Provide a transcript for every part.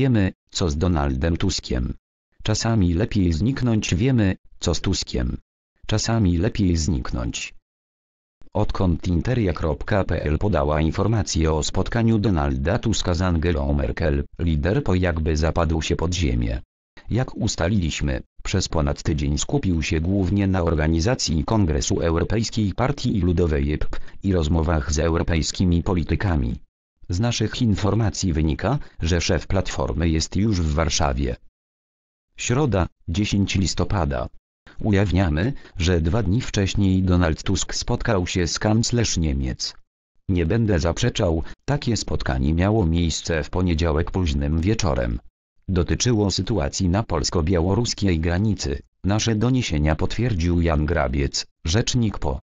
wiemy, co z Donaldem Tuskiem. Czasami lepiej zniknąć wiemy, co z Tuskiem. Czasami lepiej zniknąć. Odkąd interia.pl podała informację o spotkaniu Donalda Tuska z Angelą Merkel, lider po jakby zapadł się pod ziemię. Jak ustaliliśmy, przez ponad tydzień skupił się głównie na organizacji Kongresu Europejskiej Partii Ludowej (EPP) i rozmowach z europejskimi politykami. Z naszych informacji wynika, że szef Platformy jest już w Warszawie. Środa, 10 listopada. Ujawniamy, że dwa dni wcześniej Donald Tusk spotkał się z kanclerz Niemiec. Nie będę zaprzeczał, takie spotkanie miało miejsce w poniedziałek późnym wieczorem. Dotyczyło sytuacji na polsko-białoruskiej granicy. Nasze doniesienia potwierdził Jan Grabiec, rzecznik PO.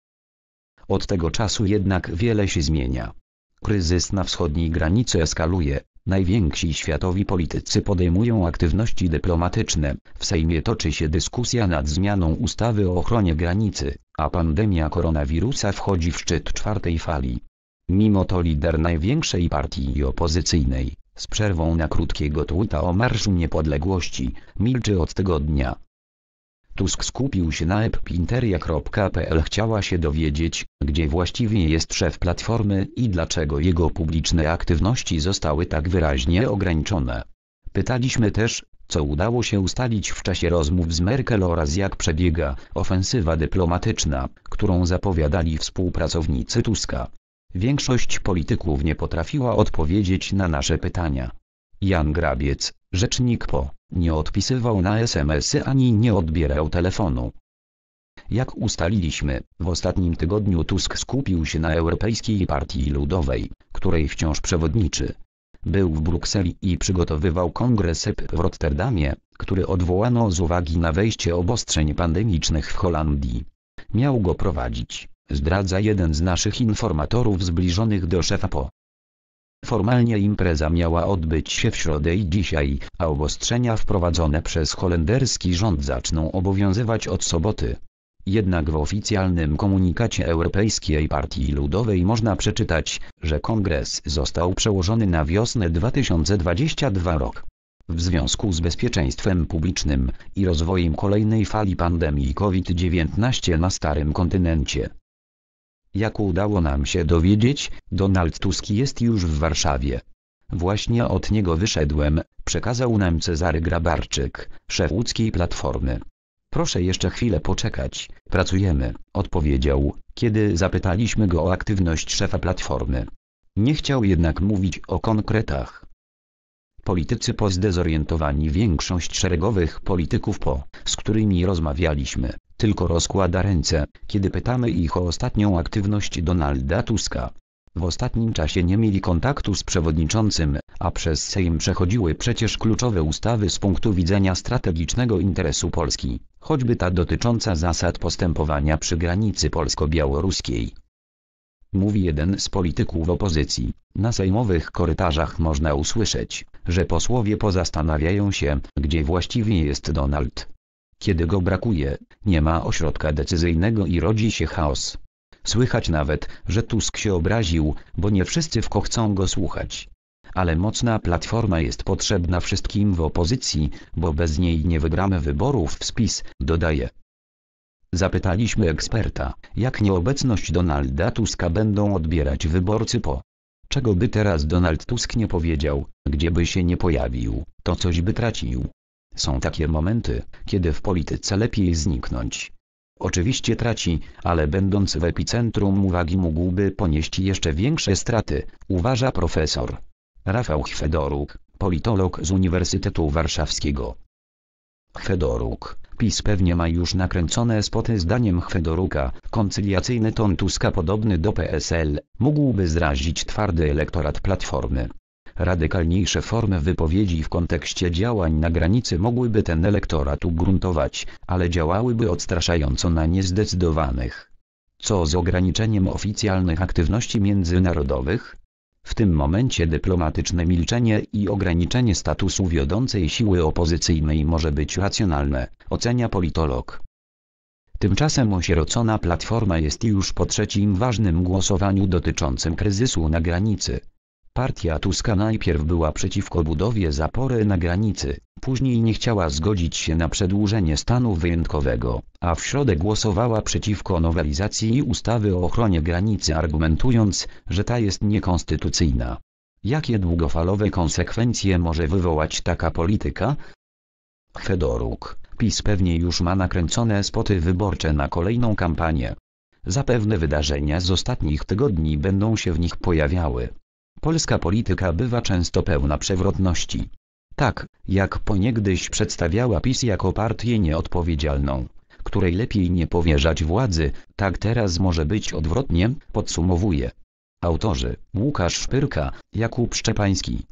Od tego czasu jednak wiele się zmienia. Kryzys na wschodniej granicy eskaluje. Najwięksi światowi politycy podejmują aktywności dyplomatyczne. W Sejmie toczy się dyskusja nad zmianą ustawy o ochronie granicy, a pandemia koronawirusa wchodzi w szczyt czwartej fali. Mimo to lider największej partii opozycyjnej, z przerwą na krótkiego tweeta o Marszu Niepodległości, milczy od tygodnia. Tusk skupił się na epinteria.pl Chciała się dowiedzieć, gdzie właściwie jest szef Platformy i dlaczego jego publiczne aktywności zostały tak wyraźnie ograniczone. Pytaliśmy też, co udało się ustalić w czasie rozmów z Merkel oraz jak przebiega ofensywa dyplomatyczna, którą zapowiadali współpracownicy Tuska. Większość polityków nie potrafiła odpowiedzieć na nasze pytania. Jan Grabiec, rzecznik po nie odpisywał na SMS-y ani nie odbierał telefonu. Jak ustaliliśmy, w ostatnim tygodniu Tusk skupił się na Europejskiej Partii Ludowej, której wciąż przewodniczy. Był w Brukseli i przygotowywał kongres EP w Rotterdamie, który odwołano z uwagi na wejście obostrzeń pandemicznych w Holandii. Miał go prowadzić, zdradza jeden z naszych informatorów zbliżonych do szefa PO. Formalnie impreza miała odbyć się w środę i dzisiaj, a obostrzenia wprowadzone przez holenderski rząd zaczną obowiązywać od soboty. Jednak w oficjalnym komunikacie Europejskiej Partii Ludowej można przeczytać, że kongres został przełożony na wiosnę 2022 rok. W związku z bezpieczeństwem publicznym i rozwojem kolejnej fali pandemii COVID-19 na starym kontynencie jak udało nam się dowiedzieć, Donald Tusk jest już w Warszawie. Właśnie od niego wyszedłem, przekazał nam Cezary Grabarczyk, szef łódzkiej Platformy. Proszę jeszcze chwilę poczekać, pracujemy, odpowiedział, kiedy zapytaliśmy go o aktywność szefa Platformy. Nie chciał jednak mówić o konkretach. Politycy pozdezorientowani większość szeregowych polityków po, z którymi rozmawialiśmy, tylko rozkłada ręce, kiedy pytamy ich o ostatnią aktywność Donalda Tuska. W ostatnim czasie nie mieli kontaktu z przewodniczącym, a przez Sejm przechodziły przecież kluczowe ustawy z punktu widzenia strategicznego interesu Polski, choćby ta dotycząca zasad postępowania przy granicy polsko-białoruskiej. Mówi jeden z polityków opozycji. Na sejmowych korytarzach można usłyszeć, że posłowie pozastanawiają się, gdzie właściwie jest Donald kiedy go brakuje, nie ma ośrodka decyzyjnego i rodzi się chaos. Słychać nawet, że Tusk się obraził, bo nie wszyscy w ko chcą go słuchać. Ale mocna platforma jest potrzebna wszystkim w opozycji, bo bez niej nie wygramy wyborów w spis, dodaje. Zapytaliśmy eksperta, jak nieobecność Donalda Tuska będą odbierać wyborcy po. Czego by teraz Donald Tusk nie powiedział, gdzie by się nie pojawił, to coś by tracił, są takie momenty, kiedy w polityce lepiej zniknąć. Oczywiście traci, ale będąc w epicentrum uwagi mógłby ponieść jeszcze większe straty, uważa profesor Rafał Chwedoruk, politolog z Uniwersytetu Warszawskiego. Chwedoruk, PiS pewnie ma już nakręcone spoty zdaniem Chwedoruka, koncyliacyjny ton Tuska podobny do PSL, mógłby zrazić twardy elektorat Platformy radykalniejsze formy wypowiedzi w kontekście działań na granicy mogłyby ten elektorat ugruntować, ale działałyby odstraszająco na niezdecydowanych. Co z ograniczeniem oficjalnych aktywności międzynarodowych? W tym momencie dyplomatyczne milczenie i ograniczenie statusu wiodącej siły opozycyjnej może być racjonalne, ocenia politolog. Tymczasem osierocona Platforma jest już po trzecim ważnym głosowaniu dotyczącym kryzysu na granicy. Partia Tuska najpierw była przeciwko budowie zapory na granicy, później nie chciała zgodzić się na przedłużenie stanu wyjątkowego, a w środę głosowała przeciwko nowelizacji ustawy o ochronie granicy argumentując, że ta jest niekonstytucyjna. Jakie długofalowe konsekwencje może wywołać taka polityka? Fedoruk, PiS pewnie już ma nakręcone spoty wyborcze na kolejną kampanię. Zapewne wydarzenia z ostatnich tygodni będą się w nich pojawiały. Polska polityka bywa często pełna przewrotności. Tak, jak poniegdyś przedstawiała PiS jako partię nieodpowiedzialną, której lepiej nie powierzać władzy, tak teraz może być odwrotnie, podsumowuje. Autorzy Łukasz Szpyrka, Jakub Szczepański